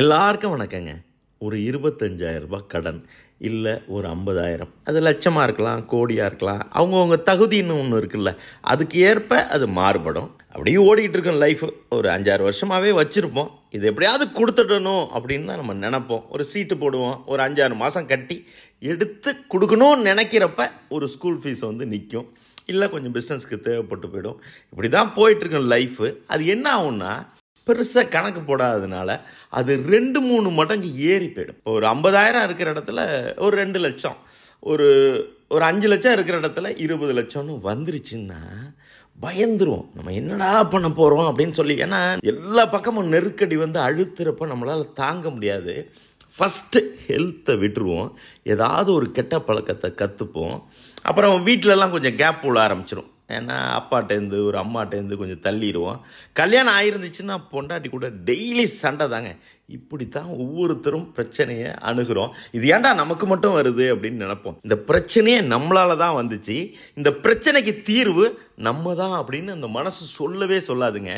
எல்லாருக்கும் வணக்கங்க ஒரு இருபத்தஞ்சாயிரரூபா கடன் இல்லை ஒரு ஐம்பதாயிரம் அது லட்சமாக இருக்கலாம் கோடியாக இருக்கலாம் அவங்கவுங்க தகுதின்னு ஒன்று இருக்குல்ல அதுக்கு ஏற்ப அது மாறுபடும் அப்படியே ஓடிக்கிட்டு இருக்கோம் லைஃப் ஒரு அஞ்சாறு வருஷமாகவே வச்சுருப்போம் இது எப்படியாவது கொடுத்துடணும் அப்படின்னு தான் நம்ம நினப்போம் ஒரு சீட்டு போடுவோம் ஒரு அஞ்சாறு மாதம் கட்டி எடுத்து கொடுக்கணும்னு நினைக்கிறப்ப ஒரு ஸ்கூல் ஃபீஸ் வந்து நிற்கும் இல்லை கொஞ்சம் பிஸ்னஸ்க்கு தேவைப்பட்டு போயிடும் இப்படி தான் போயிட்டுருக்கோம் லைஃபு அது என்ன ஆகுன்னா பெருசாக கணக்கு போடாததுனால அது ரெண்டு மூணு மடங்கு ஏறி போயிடும் ஒரு ஐம்பதாயிரம் இருக்கிற இடத்துல ஒரு ரெண்டு லட்சம் ஒரு ஒரு அஞ்சு லட்சம் இருக்கிற இடத்துல இருபது லட்சம்னு வந்துருச்சுன்னா பயந்துருவோம் நம்ம என்னடா பண்ண போகிறோம் அப்படின்னு சொல்லி ஏன்னா எல்லா பக்கமும் நெருக்கடி வந்து அழுத்துறப்ப நம்மளால் தாங்க முடியாது ஃபஸ்ட்டு ஹெல்த்தை விட்டுருவோம் ஏதாவது ஒரு கெட்ட பழக்கத்தை கற்றுப்போம் அப்புறம் வீட்டிலலாம் கொஞ்சம் கேப் உள்ள ஆரம்பிச்சிடும் ஏன்னா அப்பாட்டேருந்து ஒரு அம்மாட்டேருந்து கொஞ்சம் தள்ளிடுவோம் கல்யாணம் ஆயிருந்துச்சுன்னா பொண்டாட்டி கூட டெய்லி சண்டை தாங்க இப்படி தான் ஒவ்வொருத்தரும் பிரச்சனையை அணுகிறோம் இது ஏன்டா நமக்கு மட்டும் வருது அப்படின்னு நினப்போம் இந்த பிரச்சனையே நம்மளால தான் வந்துச்சு இந்த பிரச்சனைக்கு தீர்வு நம்ம தான் அப்படின்னு அந்த மனசு சொல்லவே சொல்லாதுங்க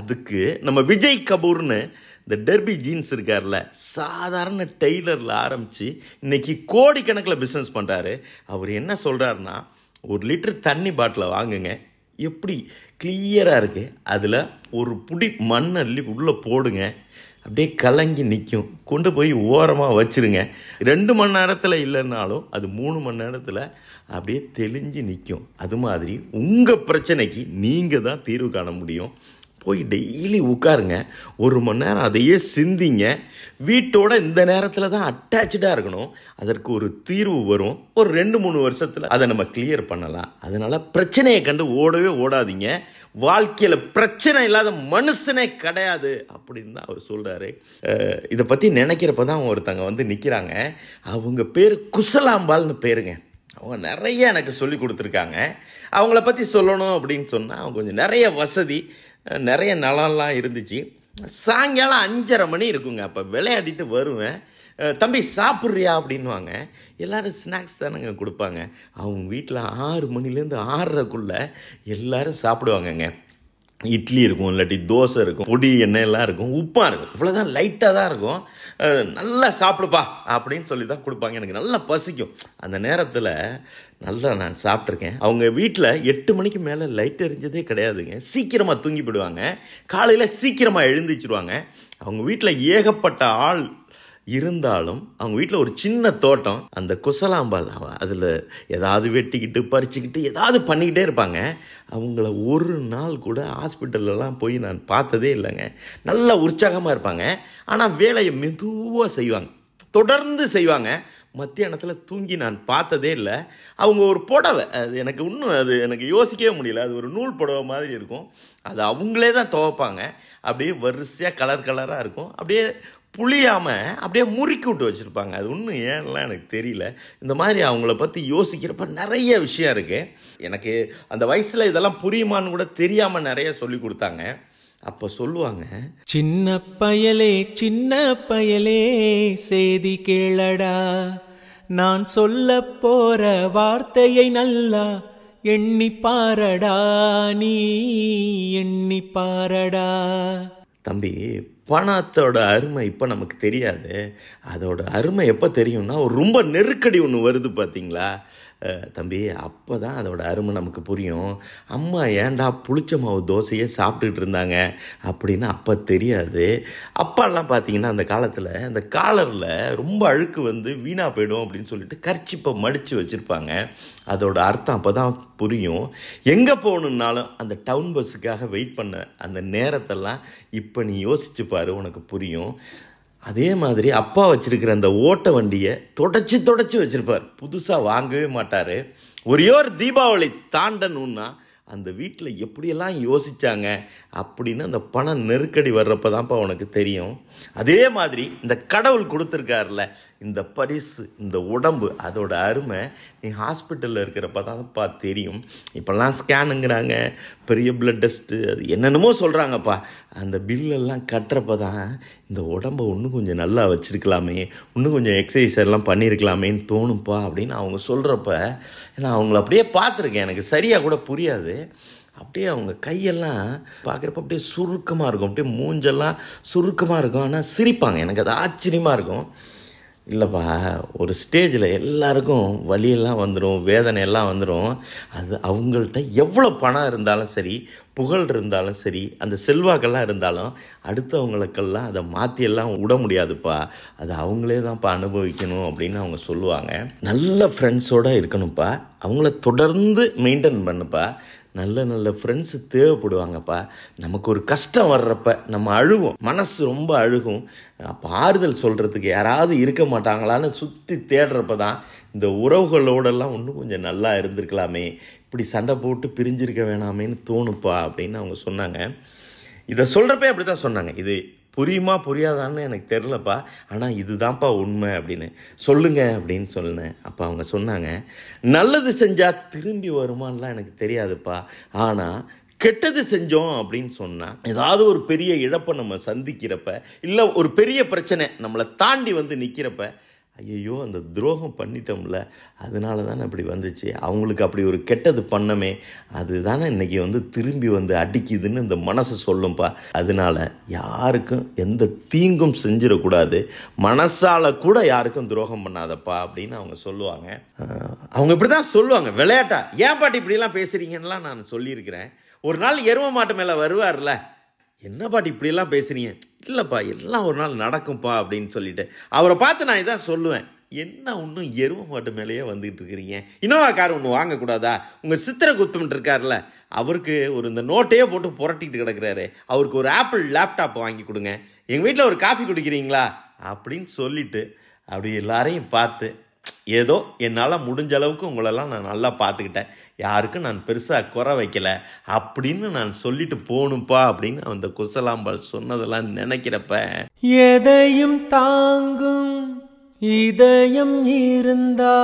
அதுக்கு நம்ம விஜய் கபூர்னு இந்த டெர்பி ஜீன்ஸ் இருக்கார்ல சாதாரண டெய்லரில் ஆரம்பித்து இன்றைக்கி கோடிக்கணக்கில் பிஸ்னஸ் பண்ணுறாரு அவர் என்ன சொல்கிறாருன்னா ஒரு லிட்டர் தண்ணி பாட்டிலை வாங்குங்க எப்படி கிளியராக இருக்குது அதில் ஒரு புடி மண் அள்ளி உள்ளே போடுங்க அப்படியே கலங்கி நிற்கும் கொண்டு போய் ஓரமாக வச்சுருங்க ரெண்டு மணி நேரத்தில் இல்லைன்னாலும் அது மூணு மணி நேரத்தில் அப்படியே தெளிஞ்சு நிற்கும் அது மாதிரி உங்கள் பிரச்சனைக்கு நீங்கள் தான் தீர்வு காண முடியும் போய் டெய்லி உட்காருங்க ஒரு மணி நேரம் அதையே சிந்திங்க வீட்டோட இந்த நேரத்தில் தான் அட்டாச்சாக இருக்கணும் அதற்கு ஒரு தீர்வு வரும் ஒரு ரெண்டு மூணு வருஷத்தில் அதை நம்ம கிளியர் பண்ணலாம் அதனால் பிரச்சனையை கண்டு ஓடவே ஓடாதீங்க வாழ்க்கையில் பிரச்சனை இல்லாத மனுஷனே கிடையாது அப்படின்னு தான் அவர் சொல்கிறாரு இதை பற்றி நினைக்கிறப்ப தான் ஒருத்தங்க வந்து நிற்கிறாங்க அவங்க பேர் குசலாம்பால்னு பேருங்க அவங்க நிறைய எனக்கு சொல்லி கொடுத்துருக்காங்க அவங்கள பற்றி சொல்லணும் அப்படின்னு சொன்னால் அவங்க கொஞ்சம் நிறைய வசதி நிறைய நலம்லாம் இருந்துச்சு சாயங்காலம் அஞ்சரை மணி இருக்குங்க அப்போ விளையாடிட்டு வருவேன் தம்பி சாப்பிட்றியா அப்படின்வாங்க எல்லோரும் ஸ்நாக்ஸ் தானேங்க கொடுப்பாங்க அவங்க வீட்டில் ஆறு மணிலேருந்து ஆறரைக்குள்ளே எல்லோரும் சாப்பிடுவாங்கங்க இட்லி இருக்கும் இல்லாட்டி தோசை இருக்கும் பொடி எண்ணெயெல்லாம் இருக்கும் உப்பாக இருக்கும் இவ்வளோதான் லைட்டாக தான் இருக்கும் நல்லா சாப்பிடுப்பா அப்படின்னு சொல்லி தான் கொடுப்பாங்க எனக்கு நல்லா பசிக்கும் அந்த நேரத்தில் நல்லா நான் சாப்பிட்ருக்கேன் அவங்க வீட்டில் எட்டு மணிக்கு மேலே லைட் எரிஞ்சதே கிடையாதுங்க சீக்கிரமாக தூங்கி போயிடுவாங்க காலையில் சீக்கிரமாக எழுந்திச்சிருவாங்க அவங்க வீட்டில் ஏகப்பட்ட ஆள் இருந்தாலும் அவங்க வீட்டில் ஒரு சின்ன தோட்டம் அந்த குசலாம்பால் அதில் ஏதாவது வெட்டிக்கிட்டு பறிச்சுக்கிட்டு ஏதாவது பண்ணிக்கிட்டே இருப்பாங்க அவங்கள ஒரு நாள் கூட ஹாஸ்பிட்டல்லலாம் போய் நான் பார்த்ததே இல்லைங்க நல்லா உற்சாகமாக இருப்பாங்க ஆனால் வேலையை மெதுவாக செய்வாங்க தொடர்ந்து செய்வாங்க மத்தியானத்தில் தூங்கி நான் பார்த்ததே இல்லை அவங்க ஒரு புடவை அது எனக்கு இன்னும் அது எனக்கு யோசிக்கவே முடியல அது ஒரு நூல் புடவை மாதிரி இருக்கும் அது அவங்களே தான் துவைப்பாங்க அப்படியே வரிசையாக கலர் கலராக இருக்கும் அப்படியே புளியாமல் அப்படியே முறுக்கி விட்டு வச்சுருப்பாங்க அது ஒன்றும் ஏன்லாம் எனக்கு தெரியல இந்த மாதிரி அவங்கள பற்றி யோசிக்கிறப்ப நிறைய விஷயம் இருக்குது எனக்கு அந்த வயசில் இதெல்லாம் புரியுமான்னு கூட தெரியாமல் நிறைய சொல்லி கொடுத்தாங்க அப்போ சொல்லுவாங்க சின்ன பயலே சின்ன பயலே செய்தி கேளடா நான் சொல்ல போற வார்த்தையை நல்லா எண்ணி பாரடா நீ எண்ணி பாரடா தம்பி பணத்தோட அருமை இப்போ நமக்கு தெரியாது அதோட அருமை எப்போ தெரியும்னா ஒரு ரொம்ப நெருக்கடி ஒன்று வருது பார்த்தீங்களா தம்பி அப்போ தான் அதோடய அருமை நமக்கு புரியும் அம்மா ஏன்டா புளிச்ச மாவு தோசையே சாப்பிட்டுட்டு இருந்தாங்க அப்படின்னு அப்போ தெரியாது அப்பாலாம் பார்த்தீங்கன்னா அந்த காலத்தில் அந்த காலரில் ரொம்ப அழுக்கு வந்து வீணாக போயிடும் அப்படின்னு சொல்லிட்டு கர்ச்சிப்பை மடித்து வச்சுருப்பாங்க அதோட அர்த்தம் அப்போ தான் புரியும் எங்கே போகணுன்னாலும் அந்த டவுன் பஸ்ஸுக்காக வெயிட் பண்ண அந்த நேரத்தெல்லாம் இப்போ நீ யோசிச்சு பாரு உனக்கு புரியும் அதே மாதிரி அப்பா வச்சுருக்கிற அந்த ஓட்ட வண்டியை தொடச்சி தொடச்சி வச்சுருப்பார் புதுசாக வாங்கவே மாட்டார் ஒரே ஒரு தீபாவளி தாண்டணுன்னா அந்த வீட்டில் எப்படியெல்லாம் யோசித்தாங்க அப்படின்னு அந்த பண நெருக்கடி வர்றப்ப தான்ப்பா உனக்கு தெரியும் அதே மாதிரி இந்த கடவுள் கொடுத்துருக்காருல இந்த பரிசு இந்த உடம்பு அதோட அருமை நீ ஹாஸ்பிட்டலில் இருக்கிறப்ப தான்ப்பா தெரியும் இப்போல்லாம் ஸ்கேனுங்கிறாங்க பெரிய பிளட் டெஸ்ட்டு அது என்னென்னமோ சொல்கிறாங்கப்பா அந்த பில்லெல்லாம் கட்டுறப்ப தான் இந்த உடம்பை இன்னும் கொஞ்சம் நல்லா வச்சுருக்கலாமே இன்னும் கொஞ்சம் எக்ஸசைஸ் எல்லாம் பண்ணியிருக்கலாமேன்னு தோணும்ப்பா அப்படின்னு அவங்க சொல்கிறப்ப நான் அவங்கள அப்படியே பார்த்துருக்கேன் எனக்கு சரியாக கூட புரியாது அப்படியே அவங்க கையெல்லாம் பார்க்குறப்ப அப்படியே சுருக்கமாக இருக்கும் அப்படியே மூஞ்செல்லாம் சுருக்கமாக இருக்கும் ஆனால் சிரிப்பாங்க எனக்கு அது ஆச்சரியமாக இருக்கும் இல்லைப்பா ஒரு ஸ்டேஜில் எல்லாருக்கும் வழியெல்லாம் வந்துடும் வேதனையெல்லாம் வந்துடும் அது அவங்கள்ட்ட எவ்வளோ பணம் இருந்தாலும் சரி புகழ் இருந்தாலும் சரி அந்த செல்வாக்கெல்லாம் இருந்தாலும் அடுத்தவங்களுக்கெல்லாம் அதை மாற்றியெல்லாம் விட முடியாதுப்பா அது அவங்களே தான்ப்பா அனுபவிக்கணும் அப்படின்னு அவங்க சொல்லுவாங்க நல்ல ஃப்ரெண்ட்ஸோடு இருக்கணும்ப்பா அவங்கள தொடர்ந்து மெயின்டைன் பண்ணுப்பா நல்ல நல்ல ஃப்ரெண்ட்ஸு தேவைப்படுவாங்கப்பா நமக்கு ஒரு கஷ்டம் வர்றப்ப நம்ம அழுகும் மனசு ரொம்ப அழுகும் அப்போ ஆறுதல் சொல்கிறதுக்கு யாராவது இருக்க மாட்டாங்களான்னு சுற்றி தேடுறப்ப தான் இந்த உறவுகளோடெல்லாம் இன்னும் கொஞ்சம் நல்லா இருந்திருக்கலாமே இப்படி சண்டை போட்டு பிரிஞ்சிருக்க வேணாமேன்னு தோணுப்பா அப்படின்னு அவங்க சொன்னாங்க இதை சொல்கிறப்ப அப்படி தான் சொன்னாங்க இது புரியுமா புரியாதான்னு எனக்கு தெரிலப்பா ஆனால் இதுதான்ப்பா உண்மை அப்படின்னு சொல்லுங்க அப்படின்னு சொன்னேன் அப்போ அவங்க சொன்னாங்க நல்லது செஞ்சால் திரும்பி வருமானலாம் எனக்கு தெரியாதுப்பா ஆனால் கெட்டது செஞ்சோம் அப்படின்னு சொன்னால் ஏதாவது ஒரு பெரிய இழப்பை நம்ம சந்திக்கிறப்ப இல்லை ஒரு பெரிய பிரச்சனை நம்மளை தாண்டி வந்து நிற்கிறப்ப ஐயையோ அந்த துரோகம் பண்ணிட்டோம்ல அதனால தானே அப்படி வந்துச்சு அவங்களுக்கு அப்படி ஒரு கெட்டது பண்ணமே அது தானே இன்றைக்கி வந்து திரும்பி வந்து அடிக்குதுன்னு இந்த மனசு சொல்லும்ப்பா அதனால் யாருக்கும் எந்த தீங்கும் செஞ்சிடக்கூடாது மனசால் கூட யாருக்கும் துரோகம் பண்ணாதப்பா அப்படின்னு அவங்க சொல்லுவாங்க அவங்க இப்படி தான் சொல்லுவாங்க விளையாட்டா ஏன் பாட்டி இப்படிலாம் பேசுகிறீங்கன்னெலாம் நான் சொல்லியிருக்கிறேன் ஒரு நாள் எருவ மாட்டு மேலே வருவார்ல என்ன பாட்டி இப்படியெல்லாம் பேசுகிறீங்க இல்லைப்பா எல்லாம் ஒரு நாள் நடக்கும்ப்பா அப்படின்னு சொல்லிட்டு அவரை பார்த்து நான் இதான் சொல்லுவேன் என்ன ஒன்றும் எருவ மாட்டு மேலேயே வந்துக்கிட்டு இருக்கிறீங்க இன்னோவா கார் ஒன்று வாங்கக்கூடாதா உங்கள் சித்திரை குத்தம்ட்டு இருக்கார்ல அவருக்கு ஒரு இந்த நோட்டையே போட்டு புரட்டிட்டு கிடக்கிறாரு அவருக்கு ஒரு ஆப்பிள் லேப்டாப் வாங்கி கொடுங்க எங்கள் வீட்டில் ஒரு காஃபி குடிக்கிறீங்களா அப்படின்னு சொல்லிட்டு அப்படி எல்லாரையும் பார்த்து ஏதோ என்னால் முடிஞ்ச அளவுக்கு உங்களெல்லாம் நான் நல்லா பார்த்துக்கிட்டேன் யாருக்கும் நான் பெருசாக குறை வைக்கல அப்படின்னு நான் சொல்லிட்டு போகணும்ப்பா அப்படின்னு அந்த குசலாம்பாள் சொன்னதெல்லாம் நினைக்கிறப்ப எதையும் தாங்கும் இதயம் இருந்தா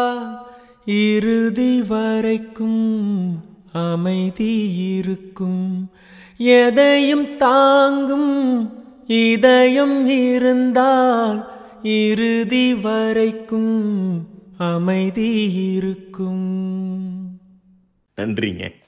இறுதி வரைக்கும் அமைதி இருக்கும் எதையும் தாங்கும் இதயம் இருந்தால் இறுதி வரைக்கும் அமைதி இருக்கும் நன்றிங்க